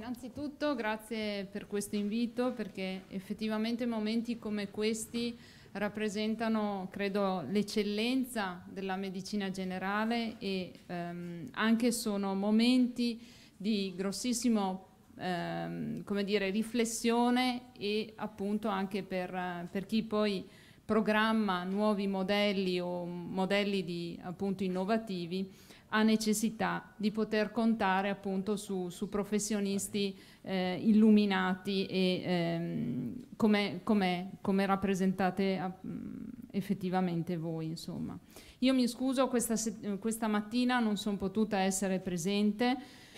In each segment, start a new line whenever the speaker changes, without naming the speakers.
Innanzitutto grazie per questo invito perché effettivamente momenti come questi rappresentano, credo, l'eccellenza della medicina generale e ehm, anche sono momenti di grossissimo, ehm, come dire, riflessione e appunto anche per, per chi poi programma nuovi modelli o modelli di, appunto, innovativi ha necessità di poter contare appunto su, su professionisti eh, illuminati e ehm, come, come, come rappresentate a, mm, effettivamente voi. Insomma. Io mi scuso, questa, questa mattina non sono potuta essere presente,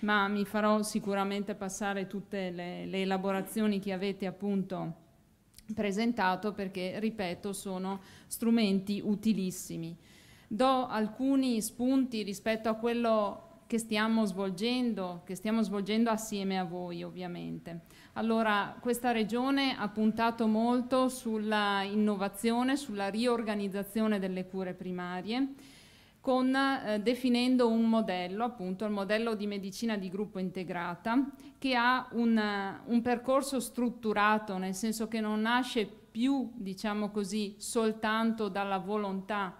ma mi farò sicuramente passare tutte le, le elaborazioni che avete appunto presentato perché, ripeto, sono strumenti utilissimi do alcuni spunti rispetto a quello che stiamo svolgendo, che stiamo svolgendo assieme a voi ovviamente. Allora, questa regione ha puntato molto sulla innovazione, sulla riorganizzazione delle cure primarie, con, eh, definendo un modello, appunto il modello di medicina di gruppo integrata, che ha un, un percorso strutturato, nel senso che non nasce più, diciamo così, soltanto dalla volontà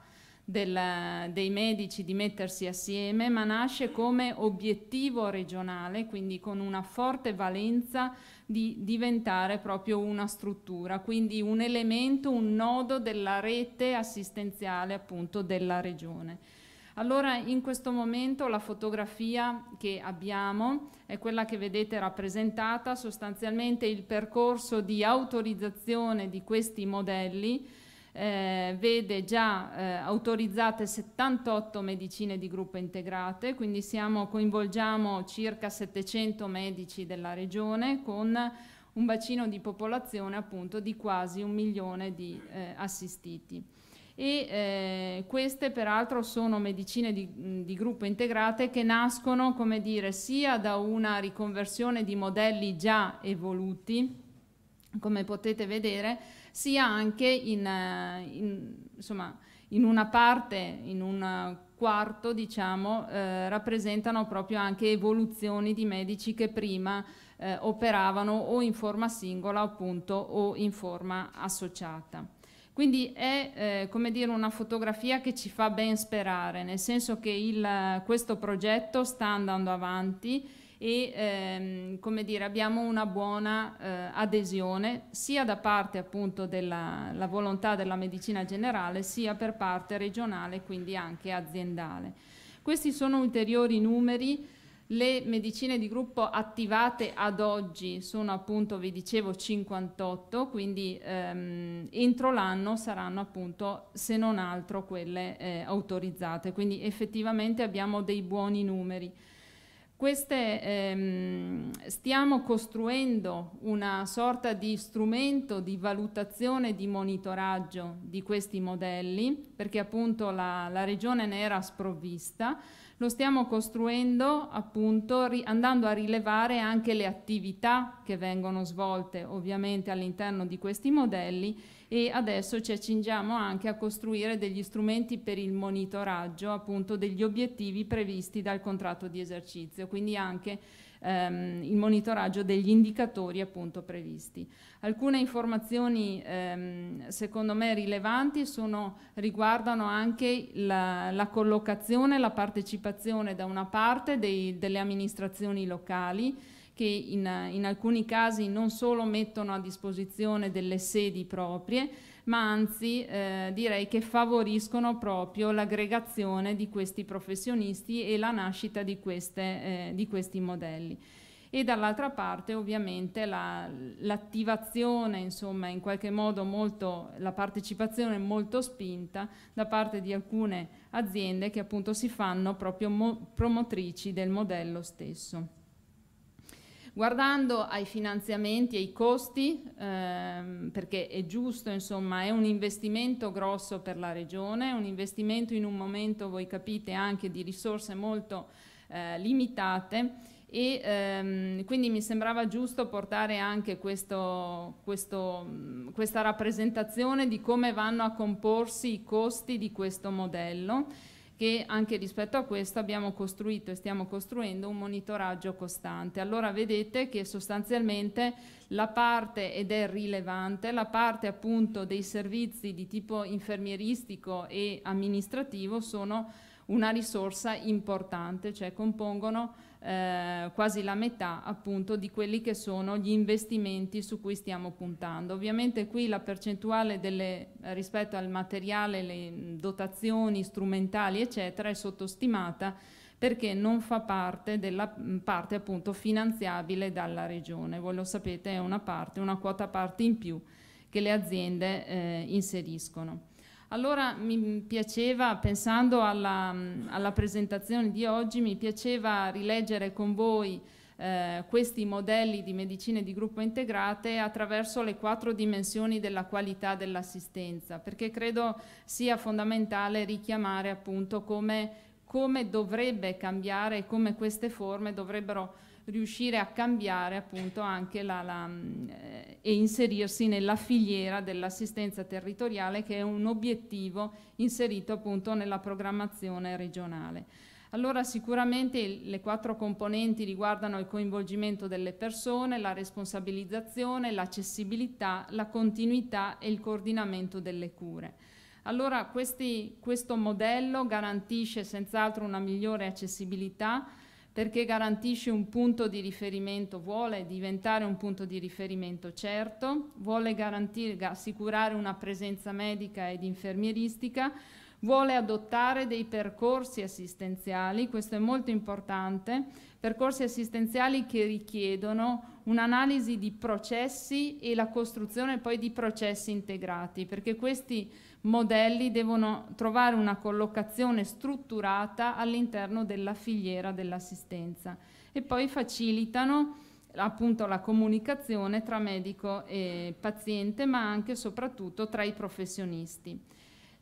della, dei medici di mettersi assieme, ma nasce come obiettivo regionale, quindi con una forte valenza di diventare proprio una struttura, quindi un elemento, un nodo della rete assistenziale appunto della regione. Allora in questo momento la fotografia che abbiamo è quella che vedete rappresentata, sostanzialmente il percorso di autorizzazione di questi modelli eh, vede già eh, autorizzate 78 medicine di gruppo integrate, quindi siamo, coinvolgiamo circa 700 medici della regione con un bacino di popolazione appunto di quasi un milione di eh, assistiti. E eh, queste peraltro sono medicine di, di, gruppo integrate che nascono, come dire, sia da una riconversione di modelli già evoluti, come potete vedere, sia anche in, eh, in, insomma, in una parte, in un quarto, diciamo, eh, rappresentano proprio anche evoluzioni di medici che prima eh, operavano o in forma singola appunto o in forma associata. Quindi è eh, come dire una fotografia che ci fa ben sperare, nel senso che il, questo progetto sta andando avanti e ehm, come dire, abbiamo una buona eh, adesione sia da parte appunto della volontà della medicina generale sia per parte regionale, quindi anche aziendale. Questi sono ulteriori numeri. Le medicine di gruppo attivate ad oggi sono appunto, vi dicevo, 58, quindi ehm, entro l'anno saranno appunto, se non altro, quelle eh, autorizzate. Quindi effettivamente abbiamo dei buoni numeri. Queste, ehm, stiamo costruendo una sorta di strumento di valutazione e di monitoraggio di questi modelli, perché appunto la, la regione ne era sprovvista, lo stiamo costruendo appunto andando a rilevare anche le attività che vengono svolte ovviamente all'interno di questi modelli e adesso ci accingiamo anche a costruire degli strumenti per il monitoraggio appunto degli obiettivi previsti dal contratto di esercizio, quindi anche ehm, il monitoraggio degli indicatori appunto previsti. Alcune informazioni ehm, secondo me rilevanti sono, riguardano anche la, la collocazione, la partecipazione da una parte dei, delle amministrazioni locali, che in, in, alcuni casi non solo mettono a disposizione delle sedi proprie, ma anzi eh, direi che favoriscono proprio l'aggregazione di questi professionisti e la nascita di, queste, eh, di questi modelli. E dall'altra parte ovviamente l'attivazione, insomma in qualche modo molto, la partecipazione molto spinta da parte di alcune aziende che appunto si fanno proprio promotrici del modello stesso. Guardando ai finanziamenti e ai costi, ehm, perché è giusto, insomma, è un investimento grosso per la regione, un investimento in un momento, voi capite, anche di risorse molto eh, limitate e ehm, quindi mi sembrava giusto portare anche questo, questo, questa rappresentazione di come vanno a comporsi i costi di questo modello che anche rispetto a questo abbiamo costruito e stiamo costruendo un monitoraggio costante. Allora vedete che sostanzialmente la parte, ed è rilevante, la parte appunto dei servizi di tipo infermieristico e amministrativo sono una risorsa importante, cioè compongono eh, quasi la metà appunto di quelli che sono gli investimenti su cui stiamo puntando. Ovviamente qui la percentuale delle, eh, rispetto al materiale, le mm, dotazioni strumentali eccetera è sottostimata perché non fa parte della mm, parte appunto finanziabile dalla regione. Voi lo sapete è una parte, una quota parte in più che le aziende eh, inseriscono. Allora mi piaceva, pensando alla, alla presentazione di oggi, mi piaceva rileggere con voi eh, questi modelli di medicine di gruppo integrate attraverso le quattro dimensioni della qualità dell'assistenza, perché credo sia fondamentale richiamare appunto come, come dovrebbe cambiare e come queste forme dovrebbero cambiare riuscire a cambiare appunto anche la, la, mm, eh, e inserirsi nella filiera dell'assistenza territoriale che è un obiettivo inserito appunto nella programmazione regionale. Allora sicuramente le quattro componenti riguardano il coinvolgimento delle persone, la responsabilizzazione, l'accessibilità, la continuità e il coordinamento delle cure. Allora questi, questo modello garantisce senz'altro una migliore accessibilità, perché garantisce un punto di riferimento, vuole diventare un punto di riferimento certo, vuole assicurare una presenza medica ed infermieristica, vuole adottare dei percorsi assistenziali, questo è molto importante, percorsi assistenziali che richiedono un'analisi di processi e la costruzione poi di processi integrati, perché questi modelli devono trovare una collocazione strutturata all'interno della filiera dell'assistenza e poi facilitano appunto la comunicazione tra medico e paziente, ma anche e soprattutto tra i professionisti.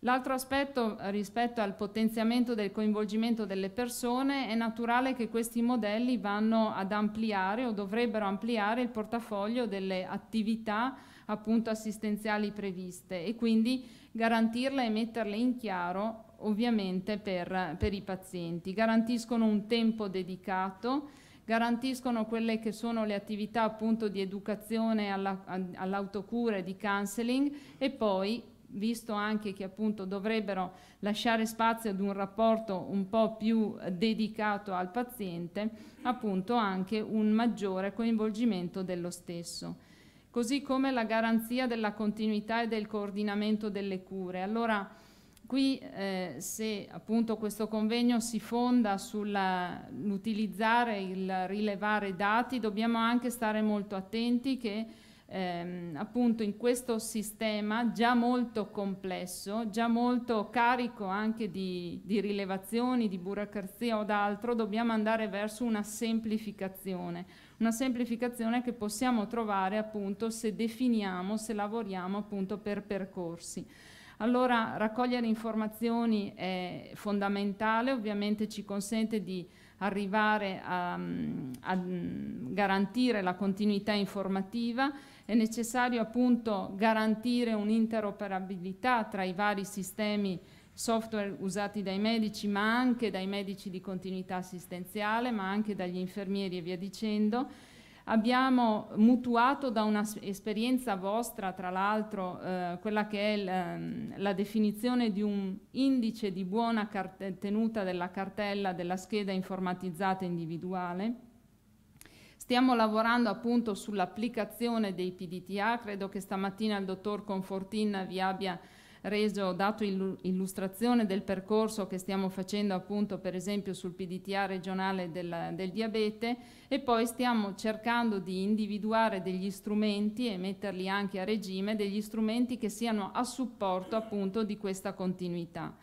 L'altro aspetto eh, rispetto al potenziamento del coinvolgimento delle persone è naturale che questi modelli vanno ad ampliare o dovrebbero ampliare il portafoglio delle attività appunto assistenziali previste e quindi garantirle e metterle in chiaro ovviamente per, per i pazienti. Garantiscono un tempo dedicato, garantiscono quelle che sono le attività appunto di educazione all'autocura all e di counseling e poi visto anche che appunto dovrebbero lasciare spazio ad un rapporto un po' più eh, dedicato al paziente, appunto anche un maggiore coinvolgimento dello stesso. Così come la garanzia della continuità e del coordinamento delle cure. Allora, qui eh, se appunto questo convegno si fonda sull'utilizzare il rilevare dati, dobbiamo anche stare molto attenti che ehm, appunto in questo sistema già molto complesso, già molto carico anche di, di rilevazioni, di burocrazia o d'altro, dobbiamo andare verso una semplificazione, una semplificazione che possiamo trovare appunto se definiamo, se lavoriamo appunto per percorsi. Allora raccogliere informazioni è fondamentale, ovviamente ci consente di arrivare a, a mm, garantire la continuità informativa, è necessario appunto garantire un'interoperabilità tra i vari sistemi software usati dai medici, ma anche dai medici di continuità assistenziale, ma anche dagli infermieri e via dicendo Abbiamo mutuato da un'esperienza vostra, tra l'altro, eh, quella che è ehm, la definizione di un indice di buona tenuta della cartella della scheda informatizzata individuale. Stiamo lavorando appunto sull'applicazione dei PDTA, credo che stamattina il dottor Confortin vi abbia reso, dato illustrazione del percorso che stiamo facendo appunto per esempio sul PDTA regionale del, del diabete e poi stiamo cercando di individuare degli strumenti e metterli anche a regime, degli strumenti che siano a supporto appunto di questa continuità.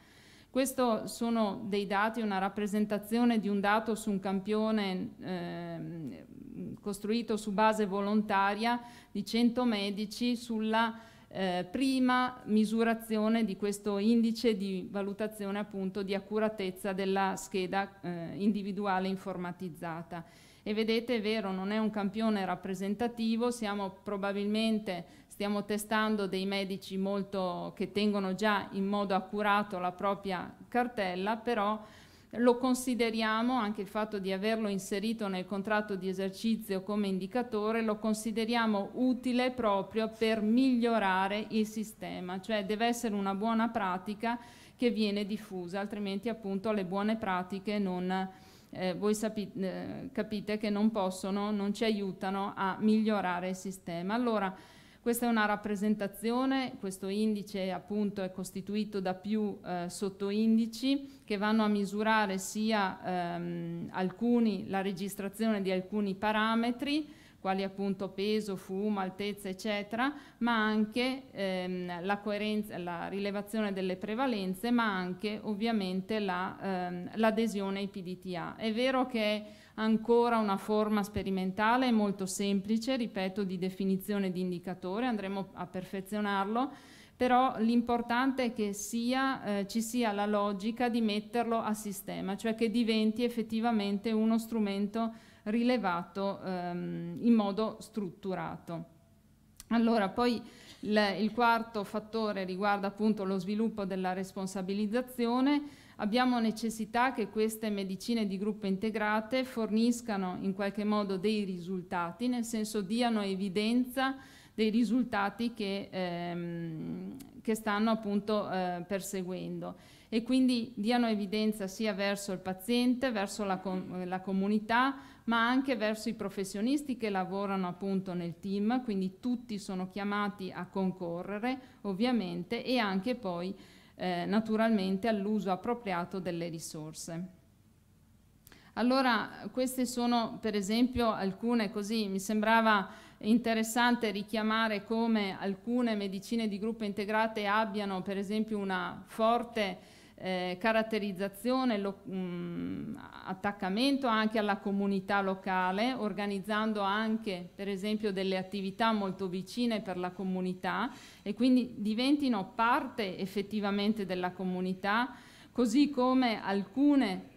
Questo sono dei dati, una rappresentazione di un dato su un campione eh, costruito su base volontaria di 100 medici sulla eh, prima misurazione di questo indice di valutazione appunto di accuratezza della scheda eh, individuale informatizzata. E vedete, è vero, non è un campione rappresentativo, siamo probabilmente stiamo testando dei medici molto, che tengono già in modo accurato la propria cartella, però lo consideriamo, anche il fatto di averlo inserito nel contratto di esercizio come indicatore, lo consideriamo utile proprio per migliorare il sistema, cioè deve essere una buona pratica che viene diffusa, altrimenti appunto le buone pratiche non, eh, voi sapite, eh, capite che non possono, non ci aiutano a migliorare il sistema. Allora, questa è una rappresentazione, questo indice appunto è costituito da più eh, sottoindici che vanno a misurare sia ehm, alcuni, la registrazione di alcuni parametri, quali appunto peso, fumo, altezza, eccetera, ma anche ehm, la, coerenza, la rilevazione delle prevalenze, ma anche ovviamente l'adesione la, ehm, ai PDTA. È vero che ancora una forma sperimentale molto semplice, ripeto, di definizione di indicatore, andremo a perfezionarlo, però l'importante è che sia, eh, ci sia la logica di metterlo a sistema, cioè che diventi effettivamente uno strumento rilevato ehm, in modo strutturato. Allora, poi il quarto fattore riguarda appunto lo sviluppo della responsabilizzazione, Abbiamo necessità che queste medicine di gruppo integrate forniscano in qualche modo dei risultati, nel senso diano evidenza dei risultati che, ehm, che stanno appunto eh, perseguendo e quindi diano evidenza sia verso il paziente, verso la, com la, comunità, ma anche verso i professionisti che lavorano appunto nel team, quindi tutti sono chiamati a concorrere ovviamente e anche poi eh, naturalmente all'uso appropriato delle risorse. Allora, queste sono per esempio alcune, così mi sembrava interessante richiamare come alcune medicine di gruppo integrate abbiano per esempio una forte eh, caratterizzazione, lo, mh, mm, attaccamento anche alla comunità locale, organizzando anche per esempio delle attività molto vicine per la comunità e quindi diventino parte effettivamente della comunità, così come alcune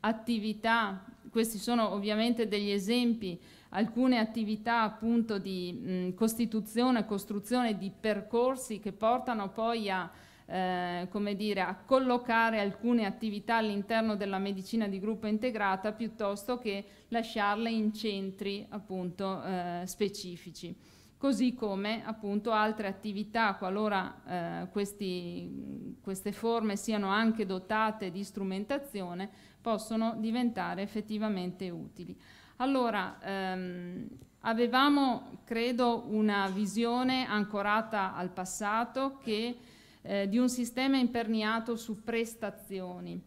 attività, questi sono ovviamente degli esempi, alcune attività appunto di mh, mm, costituzione, costruzione di percorsi che portano poi a eh, come dire, a collocare alcune attività all'interno della medicina di gruppo integrata piuttosto che lasciarle in centri appunto eh, specifici. Così come appunto altre attività, qualora eh, questi, queste forme siano anche dotate di strumentazione, possono diventare effettivamente utili. Allora, ehm, avevamo credo una visione ancorata al passato che eh, di un sistema imperniato su prestazioni,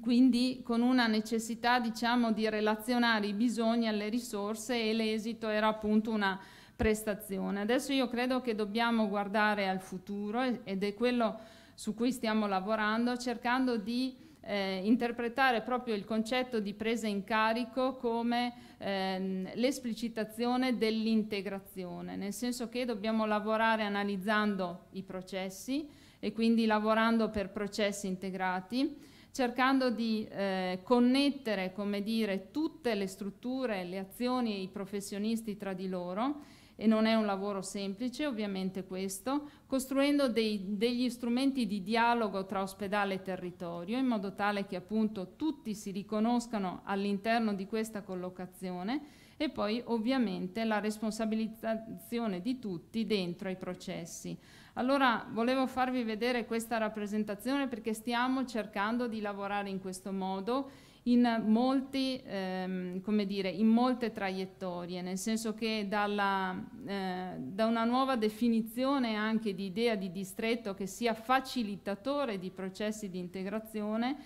quindi con una necessità diciamo, di relazionare i bisogni alle risorse e l'esito era appunto una prestazione. Adesso io credo che dobbiamo guardare al futuro ed è quello su cui stiamo lavorando cercando di eh, interpretare proprio il concetto di presa in carico come ehm, l'esplicitazione dell'integrazione, nel senso che dobbiamo lavorare analizzando i processi e quindi lavorando per processi integrati, cercando di eh, connettere, come dire, tutte le strutture, le azioni e i professionisti tra di loro e non è un lavoro semplice ovviamente questo, costruendo dei, degli strumenti di dialogo tra ospedale e territorio in modo tale che appunto tutti si riconoscano all'interno di questa collocazione e poi ovviamente la responsabilizzazione di tutti dentro ai processi. Allora volevo farvi vedere questa rappresentazione perché stiamo cercando di lavorare in questo modo in, molti, ehm, dire, in molte traiettorie, nel senso che dalla, eh, da una nuova definizione anche di idea di distretto che sia facilitatore di processi di integrazione,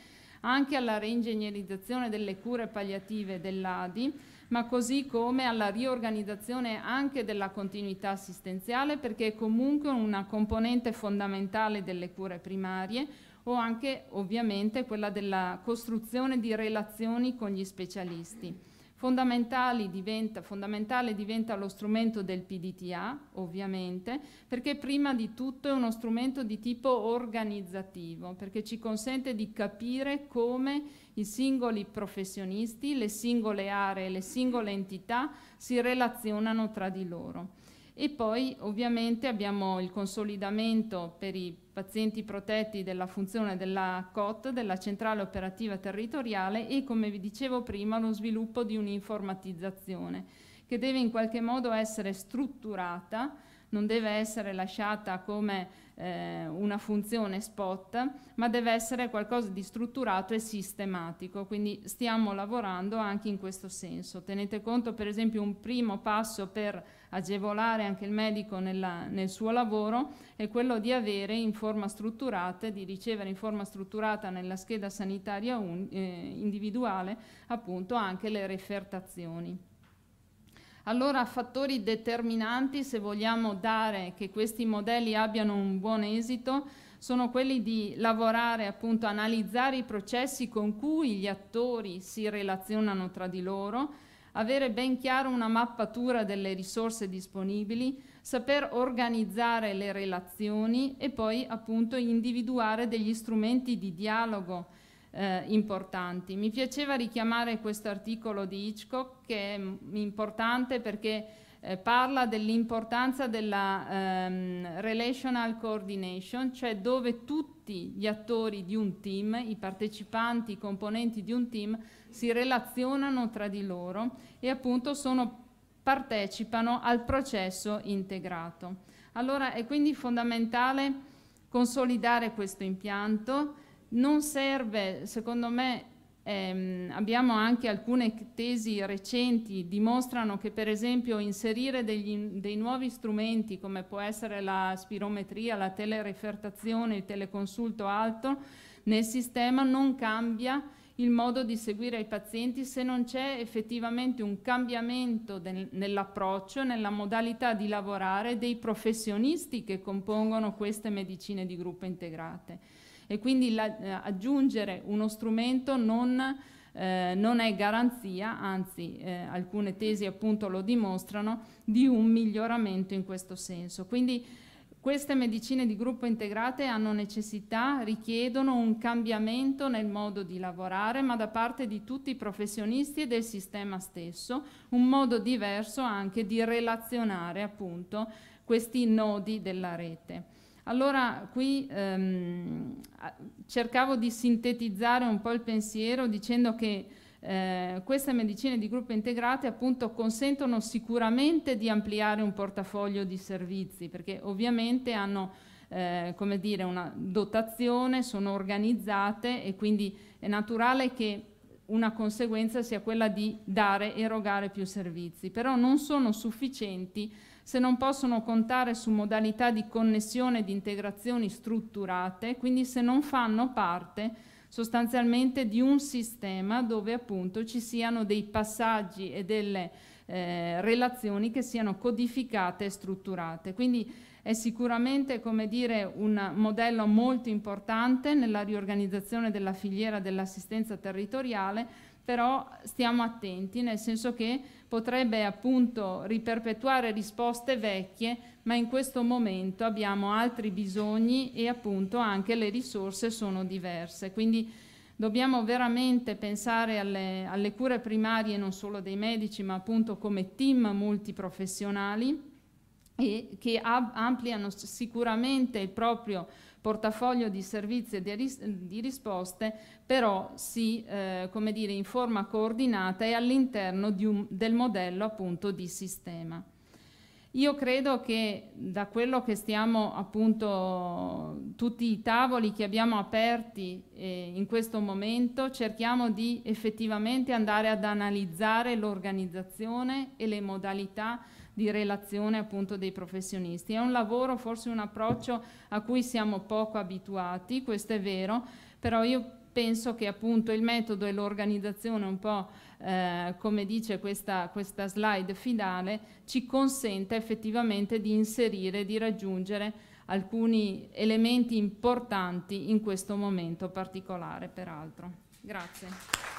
anche alla reingegnerizzazione delle cure palliative dell'ADI, ma così come alla riorganizzazione anche della continuità assistenziale, perché è comunque una componente fondamentale delle cure primarie, o anche ovviamente quella della costruzione di relazioni con gli specialisti. Diventa, fondamentale diventa lo strumento del PDTA, ovviamente, perché prima di tutto è uno strumento di tipo organizzativo, perché ci consente di capire come i singoli professionisti, le singole aree, le singole entità si relazionano tra di loro. E poi ovviamente abbiamo il consolidamento per i pazienti protetti della funzione della COT, della centrale operativa territoriale e come vi dicevo prima lo sviluppo di un'informatizzazione che deve in qualche modo essere strutturata, non deve essere lasciata come eh, una funzione spot, ma deve essere qualcosa di strutturato e sistematico, quindi stiamo lavorando anche in questo senso. Tenete conto per esempio un primo passo per agevolare anche il medico nella, nel suo lavoro è quello di avere in forma strutturata, di ricevere in forma strutturata nella scheda sanitaria un, eh, individuale appunto anche le refertazioni. Allora fattori determinanti se vogliamo dare che questi modelli abbiano un buon esito sono quelli di lavorare, appunto, analizzare i processi con cui gli attori si relazionano tra di loro, avere ben chiara una mappatura delle risorse disponibili, saper organizzare le relazioni e poi appunto individuare degli strumenti di dialogo eh, importanti. Mi piaceva richiamare questo articolo di Hitchcock che è importante perché eh, parla dell'importanza della ehm, relational coordination, cioè dove tutti gli attori di un team, i partecipanti, i componenti di un team si relazionano tra di loro e appunto sono, partecipano al processo integrato. Allora è quindi fondamentale consolidare questo impianto, non serve, secondo me, ehm, abbiamo anche alcune tesi recenti, dimostrano che per esempio inserire degli, dei nuovi strumenti come può essere la spirometria, la telerefertazione, il teleconsulto alto nel sistema non cambia il modo di seguire i pazienti se non c'è effettivamente un cambiamento nell'approccio, nella modalità di lavorare dei professionisti che compongono queste medicine di gruppo integrate e quindi la, eh, aggiungere uno strumento non, eh, non è garanzia, anzi eh, alcune tesi appunto lo dimostrano, di un miglioramento in questo senso. Quindi queste medicine di gruppo integrate hanno necessità, richiedono un cambiamento nel modo di lavorare, ma da parte di tutti i professionisti e del sistema stesso, un modo diverso anche di relazionare appunto questi nodi della rete. Allora qui ehm, cercavo di sintetizzare un po' il pensiero dicendo che eh, queste medicine di gruppo integrate appunto consentono sicuramente di ampliare un portafoglio di servizi perché ovviamente hanno eh, come dire, una dotazione, sono organizzate e quindi è naturale che una conseguenza sia quella di dare, erogare più servizi, però non sono sufficienti se non possono contare su modalità di connessione e di integrazioni strutturate, quindi se non fanno parte sostanzialmente di un sistema dove appunto ci siano dei passaggi e delle eh, relazioni che siano codificate e strutturate. Quindi è sicuramente come dire, un modello molto importante nella riorganizzazione della filiera dell'assistenza territoriale però stiamo attenti, nel senso che potrebbe appunto riperpetuare risposte vecchie, ma in questo momento abbiamo altri bisogni e appunto anche le risorse sono diverse. Quindi dobbiamo veramente pensare alle, alle cure primarie non solo dei medici, ma appunto come team multiprofessionali e che ampliano sicuramente il proprio portafoglio di servizi e di, risposte, però si, eh, come dire, in forma coordinata e all'interno un, del modello appunto di sistema. Io credo che da quello che stiamo appunto tutti i tavoli che abbiamo aperti eh, in questo momento cerchiamo di effettivamente andare ad analizzare l'organizzazione e le modalità di relazione appunto dei professionisti. È un lavoro, forse un approccio a cui siamo poco abituati, questo è vero, però io penso che appunto il metodo e l'organizzazione un po' eh, come dice questa, questa slide finale ci consenta effettivamente di inserire, di raggiungere alcuni elementi importanti in questo momento particolare peraltro. Grazie.